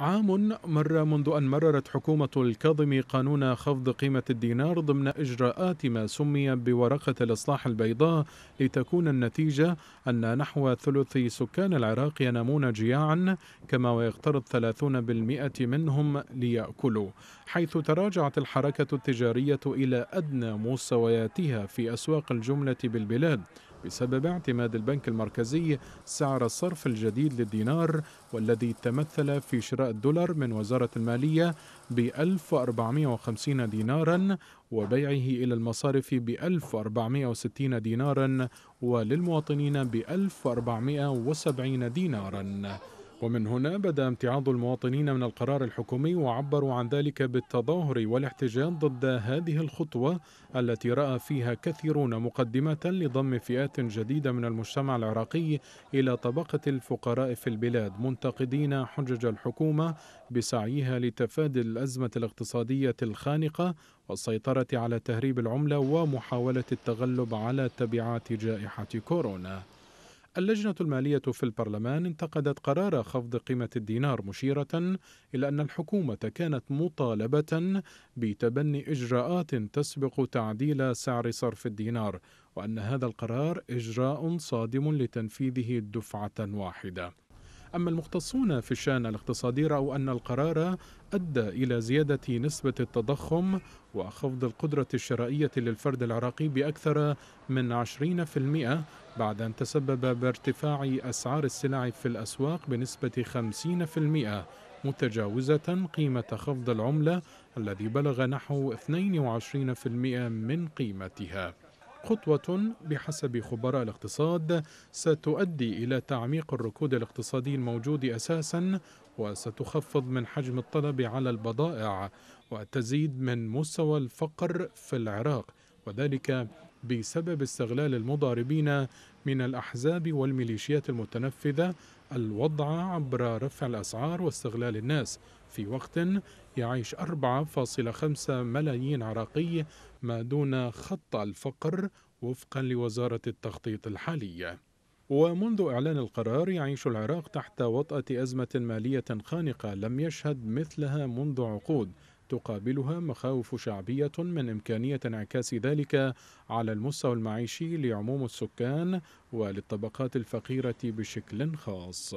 عام مر منذ أن مررت حكومة الكاظم قانون خفض قيمة الدينار ضمن إجراءات ما سمي بورقة الإصلاح البيضاء لتكون النتيجة أن نحو ثلث سكان العراق ينامون جياعا كما ويقترض 30% منهم ليأكلوا حيث تراجعت الحركة التجارية إلى أدنى مستوياتها في أسواق الجملة بالبلاد بسبب اعتماد البنك المركزي سعر الصرف الجديد للدينار والذي تمثل في شراء الدولار من وزارة المالية ب 1450 دينارا وبيعه إلى المصارف ب 1460 دينارا وللمواطنين ب 1470 دينارا ومن هنا بدا امتعاض المواطنين من القرار الحكومي وعبروا عن ذلك بالتظاهر والاحتجاج ضد هذه الخطوة التي رأى فيها كثيرون مقدمة لضم فئات جديدة من المجتمع العراقي إلى طبقة الفقراء في البلاد منتقدين حجج الحكومة بسعيها لتفادي الأزمة الاقتصادية الخانقة والسيطرة على تهريب العملة ومحاولة التغلب على تبعات جائحة كورونا اللجنة المالية في البرلمان انتقدت قرار خفض قيمة الدينار مشيرة إلى أن الحكومة كانت مطالبة بتبني إجراءات تسبق تعديل سعر صرف الدينار وأن هذا القرار إجراء صادم لتنفيذه دفعة واحدة أما المختصون في الشأن الاقتصادي رأوا أن القرار أدى إلى زيادة نسبة التضخم وخفض القدرة الشرائية للفرد العراقي بأكثر من 20% بعد أن تسبب بارتفاع أسعار السلع في الأسواق بنسبة 50% متجاوزة قيمة خفض العملة الذي بلغ نحو 22% من قيمتها خطوة بحسب خبراء الاقتصاد ستؤدي إلى تعميق الركود الاقتصادي الموجود أساسا وستخفض من حجم الطلب على البضائع وتزيد من مستوى الفقر في العراق وذلك بسبب استغلال المضاربين من الأحزاب والميليشيات المتنفذة الوضع عبر رفع الأسعار واستغلال الناس في وقت يعيش 4.5 ملايين عراقي ما دون خط الفقر وفقا لوزارة التخطيط الحالية ومنذ إعلان القرار يعيش العراق تحت وطأة أزمة مالية خانقة لم يشهد مثلها منذ عقود تقابلها مخاوف شعبية من إمكانية انعكاس ذلك على المستوى المعيشي لعموم السكان وللطبقات الفقيرة بشكل خاص